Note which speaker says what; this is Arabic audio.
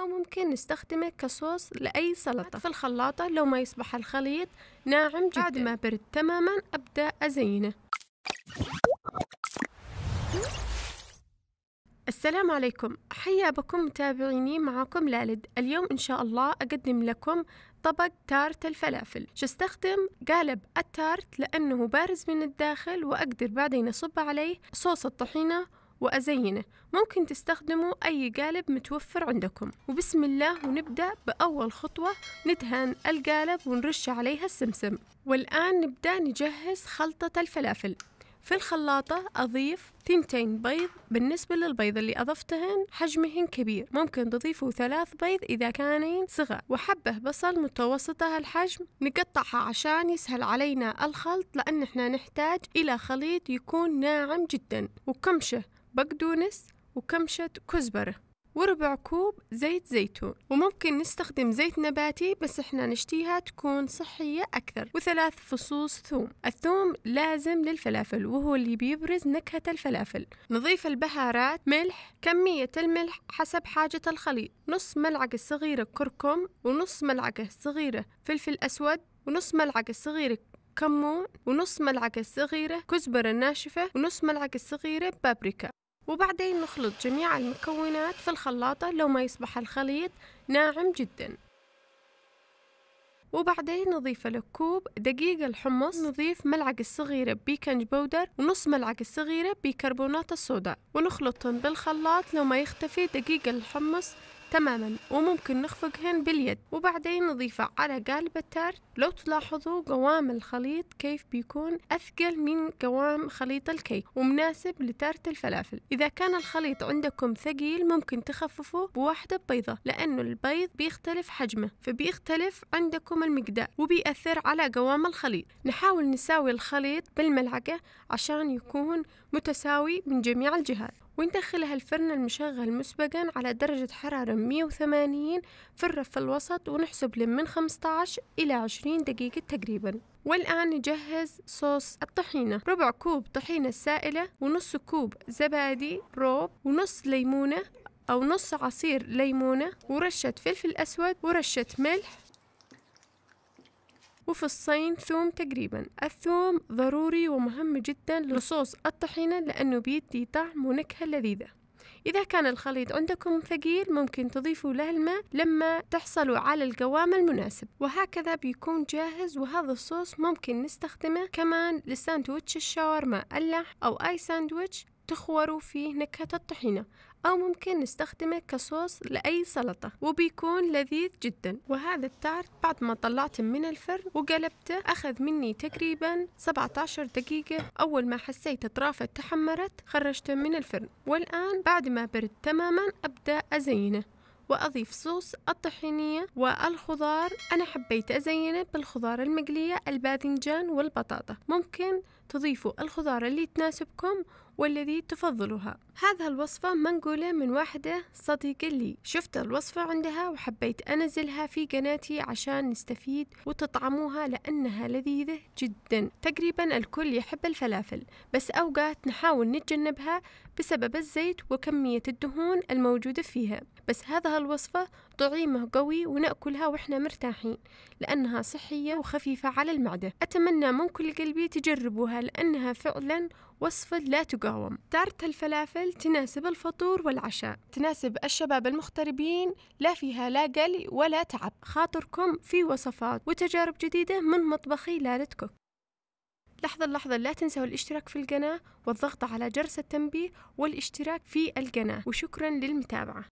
Speaker 1: أو ممكن نستخدمه كصوص لأي سلطة في الخلاطة لو ما يصبح الخليط ناعم جدا بعد ما برد تماما أبدأ أزينه السلام عليكم حيا بكم متابعيني معكم لالد اليوم إن شاء الله أقدم لكم طبق تارت الفلافل شستخدم قالب التارت لأنه بارز من الداخل وأقدر بعدين أصب عليه صوص الطحينة وأزينه ممكن تستخدموا أي قالب متوفر عندكم وبسم الله ونبدأ بأول خطوة ندهن القالب ونرش عليها السمسم والآن نبدأ نجهز خلطة الفلافل في الخلاطة أضيف ثنتين بيض بالنسبة للبيض اللي أضفتهن حجمهن كبير ممكن تضيفوا ثلاث بيض إذا كانين صغار وحبة بصل متوسطة الحجم نقطعها عشان يسهل علينا الخلط لأن احنا نحتاج إلى خليط يكون ناعم جدا وكمشه بقدونس وكمشة كزبرة وربع كوب زيت زيتون وممكن نستخدم زيت نباتي بس احنا نشتيها تكون صحية أكثر وثلاث فصوص ثوم الثوم لازم للفلافل وهو اللي بيبرز نكهة الفلافل نضيف البهارات ملح كمية الملح حسب حاجة الخليط نص ملعقة صغيرة كركم ونص ملعقة صغيرة فلفل أسود ونص ملعقة صغيرة كمون ونص ملعقة صغيرة كزبرة ناشفة ونص ملعقة صغيرة بابريكا وبعدين نخلط جميع المكونات في الخلاطة لو ما يصبح الخليط ناعم جدا وبعدين نضيف له كوب دقيق الحمص نضيف ملعقة صغيرة بيكنج بودر ونص ملعقة صغيرة بيكربونات الصودا ونخلطهم بالخلاط لو ما يختفي دقيق الحمص تماما وممكن نخفقهن باليد وبعدين نضيفه على قالب التارت لو تلاحظوا قوام الخليط كيف بيكون أثقل من قوام خليط الكيك ومناسب لتارت الفلافل إذا كان الخليط عندكم ثقيل ممكن تخففوه بواحدة بيضة لأنه البيض بيختلف حجمه فبيختلف عندكم المقدار وبيأثر على قوام الخليط نحاول نساوي الخليط بالملعقة عشان يكون متساوي من جميع الجهات وندخلها الفرن المشغل مسبقا على درجة حرارة 180 في الرف الوسط ونحسب من 15 إلى 20 دقيقة تقريبا والآن نجهز صوص الطحينة ربع كوب طحينة سائلة ونص كوب زبادي روب ونص ليمونة أو نص عصير ليمونة ورشة فلفل أسود ورشة ملح وفي الصين ثوم تقريبا الثوم ضروري ومهم جدا لصوص الطحينة لأنه بيدي طعم ونكهة لذيذة إذا كان الخليط عندكم ثقيل ممكن تضيفوا له الماء لما تحصلوا على القوام المناسب وهكذا بيكون جاهز وهذا الصوص ممكن نستخدمه كمان لساندويتش الشاورما اللحم أو أي ساندويتش تخوروا فيه نكهة الطحينة أو ممكن نستخدمه كصوص لأي سلطة وبيكون لذيذ جدا وهذا التارت بعد ما طلعته من الفرن وقلبته أخذ مني تقريبا 17 دقيقة أول ما حسيت أطرافه تحمرت خرجته من الفرن والآن بعد ما برد تماما أبدأ أزينه وأضيف صوص الطحينية والخضار أنا حبيت أزينه بالخضار المقلية الباذنجان والبطاطا ممكن تضيفوا الخضار اللي تناسبكم والذي تفضلها هذا الوصفة منقولة من واحدة صديقة لي شفت الوصفة عندها وحبيت أنزلها في قناتي عشان نستفيد وتطعموها لأنها لذيذة جدا تقريبا الكل يحب الفلافل بس أوقات نحاول نتجنبها بسبب الزيت وكمية الدهون الموجودة فيها بس هذا الوصفة طعيمه قوي ونأكلها وإحنا مرتاحين لأنها صحية وخفيفة على المعدة أتمنى من كل قلبي تجربوها لأنها فعلا وصفة لا تقاوم تارت الفلافل تناسب الفطور والعشاء تناسب الشباب المغتربين لا فيها لا قلي ولا تعب خاطركم في وصفات وتجارب جديدة من مطبخي لالة كوك لحظة لحظة لا تنسوا الاشتراك في القناة والضغط على جرس التنبيه والاشتراك في القناة وشكرا للمتابعة